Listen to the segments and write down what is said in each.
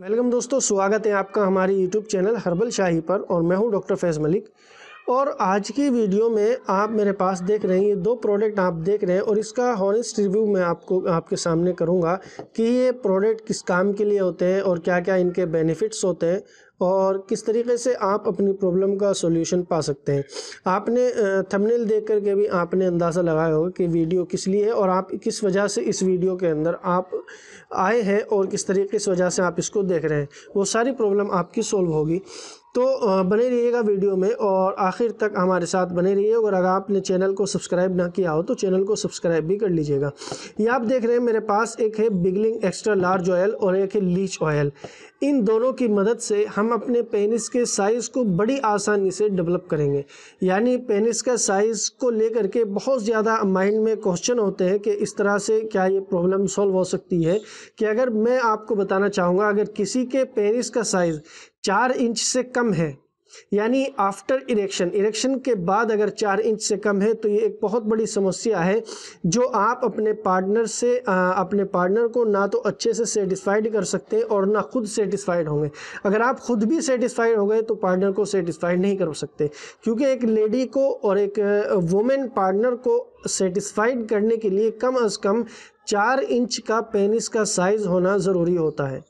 welcome दोस्तों स्वागत है आपका हमारे यूट्यूब चैनल हर्बल शाही पर और मैं हूं डॉक्टर फैज़ मलिक और आज की वीडियो में आप मेरे पास देख रहे हैं ये दो प्रोडक्ट आप देख रहे हैं और इसका हॉनेस्ट रिव्यू मैं आपको आपके सामने करूंगा कि ये प्रोडक्ट किस काम के लिए होते हैं और क्या क्या इनके बेनिफिट्स होते हैं और किस तरीके से आप अपनी प्रॉब्लम का सॉल्यूशन पा सकते हैं आपने थंबनेल देख कर के भी आपने अंदाज़ा लगाया होगा कि वीडियो किस लिए है और आप किस वजह से इस वीडियो के अंदर आप आए हैं और किस तरीके से वजह से आप इसको देख रहे हैं वो सारी प्रॉब्लम आपकी सॉल्व होगी तो बने रहिएगा वीडियो में और आखिर तक हमारे साथ बने रहिए और अगर आपने चैनल को सब्सक्राइब ना किया हो तो चैनल को सब्सक्राइब भी कर लीजिएगा ये आप देख रहे हैं मेरे पास एक है बिगलिंग एक्स्ट्रा लार्ज ऑयल और एक है लीच ऑयल इन दोनों की मदद से हम अपने पेनिस के साइज़ को बड़ी आसानी से डेवलप करेंगे यानी पेनिस का साइज़ को लेकर के बहुत ज़्यादा माइंड में क्वेश्चन होते हैं कि इस तरह से क्या ये प्रॉब्लम सॉल्व हो सकती है कि अगर मैं आपको बताना चाहूँगा अगर किसी के पेनिस का साइज़ चार इंच से कम है यानी आफ्टर इरेक्शन इरेक्शन के बाद अगर चार इंच से कम है तो ये एक बहुत बड़ी समस्या है जो आप अपने पार्टनर से आ, अपने पार्टनर को ना तो अच्छे से सेटिस्फाइड कर सकते हैं और ना खुद सेटिस्फाइड होंगे अगर आप खुद भी सेटिस्फाइड हो गए तो पार्टनर को सेटिस्फाइड नहीं कर सकते क्योंकि एक लेडी को और एक वुमेन पार्टनर को सेटिस्फाइड करने के लिए कम अज़ कम चार इंच का पेनिस का साइज़ होना ज़रूरी होता है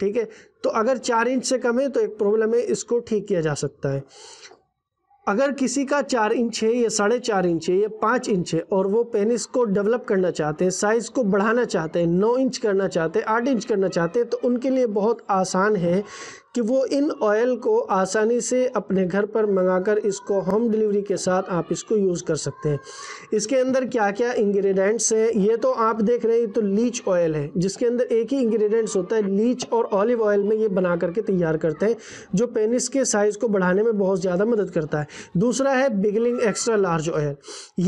ठीक है तो अगर चार इंच से कम है तो एक प्रॉब्लम है इसको ठीक किया जा सकता है अगर किसी का चार इंच है या साढ़े चार इंच है या पाँच इंच है और वो पेनिस को डेवलप करना चाहते हैं साइज़ को बढ़ाना चाहते हैं नौ इंच करना चाहते हैं आठ इंच करना चाहते हैं तो उनके लिए बहुत आसान है कि वो इन ऑयल को आसानी से अपने घर पर मंगाकर इसको होम डिलीवरी के साथ आप इसको यूज़ कर सकते हैं इसके अंदर क्या क्या इंग्रेडिएंट्स हैं ये तो आप देख रहे हैं तो लीच ऑयल है जिसके अंदर एक ही इंग्रेडिएंट्स होता है लीच और ऑलिव ऑयल में ये बना करके तैयार करते हैं जो पेनिस के साइज़ को बढ़ाने में बहुत ज़्यादा मदद करता है दूसरा है बिगलिंग एक्स्ट्रा लार्ज ऑयल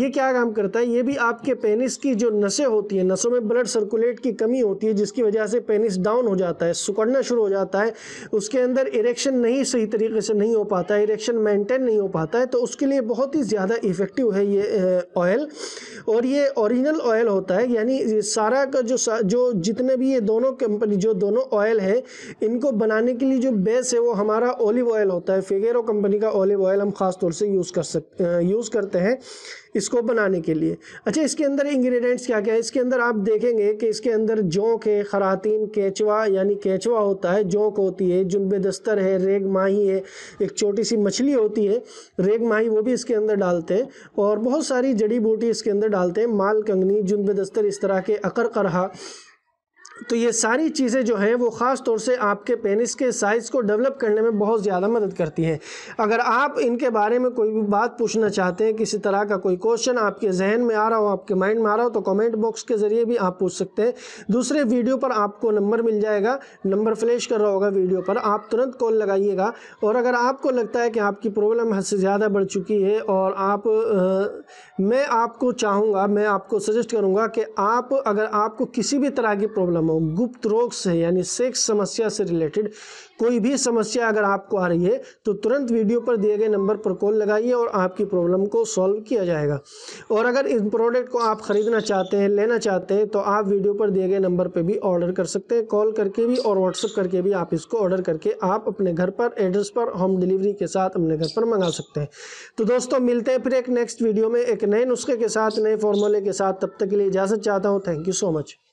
ये क्या काम करता है ये भी आपके पेनिस की जो नशें होती हैं नसों में ब्लड सर्कुलेट की कमी होती है जिसकी वजह से पेनिस डाउन हो जाता है सुकड़ना शुरू हो जाता है उसके उसके अंदर इरेक्शन नहीं सही तरीके से नहीं हो पाता है इरेक्शन मेंटेन नहीं हो पाता है तो उसके लिए बहुत ही ज़्यादा इफ़ेक्टिव है ये ऑयल और ये ओरिजिनल ऑयल होता है यानी सारा का जो जो जितने भी ये दोनों कंपनी जो दोनों ऑयल हैं इनको बनाने के लिए जो बेस है वो हमारा ऑलिव ऑयल होता है फिगेरो कंपनी का ऑलिव ऑयल हम ख़ास तौर से यूज़ कर सक यूज़ करते हैं इसको बनाने के लिए अच्छा इसके अंदर इंग्रेडिएंट्स क्या क्या है इसके अंदर आप देखेंगे कि इसके अंदर जोंक है खरातीन केचवा यानी केचवा होता है जोंक होती है जुनबे दस्तर है रेग माही है एक छोटी सी मछली होती है रेग माही वो भी इसके अंदर डालते हैं और बहुत सारी जड़ी बूटी इसके अंदर डालते हैं माल कंगनी जुनबे दस्तर इस तरह के अकर करहा तो ये सारी चीज़ें जो हैं वो ख़ास तौर से आपके पेनिस के साइज़ को डेवलप करने में बहुत ज़्यादा मदद करती हैं अगर आप इनके बारे में कोई भी बात पूछना चाहते हैं किसी तरह का कोई क्वेश्चन आपके जहन में आ रहा हो आपके माइंड में आ रहा हो तो कमेंट बॉक्स के ज़रिए भी आप पूछ सकते हैं दूसरे वीडियो पर आपको नंबर मिल जाएगा नंबर फ्लैश कर रहा होगा वीडियो पर आप तुरंत कॉल लगाइएगा और अगर आपको लगता है कि आपकी प्रॉब्लम हद से ज़्यादा बढ़ चुकी है और आप आ, मैं आपको चाहूँगा मैं आपको सजेस्ट करूँगा कि आप अगर आपको किसी भी तरह की प्रॉब्लम हो हो गुप्त रोग से यानी सेक्स समस्या से रिलेटेड कोई भी समस्या अगर आपको आ रही है तो तुरंत वीडियो पर दिए गए नंबर पर कॉल लगाइए और आपकी प्रॉब्लम को सॉल्व किया जाएगा और अगर इस प्रोडक्ट को आप ख़रीदना चाहते हैं लेना चाहते हैं तो आप वीडियो पर दिए गए नंबर पर भी ऑर्डर कर सकते हैं कॉल करके भी और व्हाट्सअप करके भी आप इसको ऑर्डर करके आप अपने घर पर एड्रेस पर होम डिलीवरी के साथ अपने घर पर मंगा सकते हैं तो दोस्तों मिलते हैं फिर एक नेक्स्ट वीडियो में एक नए नुस्खे के साथ नए फॉर्मूले के साथ तब तक के लिए इजाज़त चाहता हूँ थैंक यू सो मच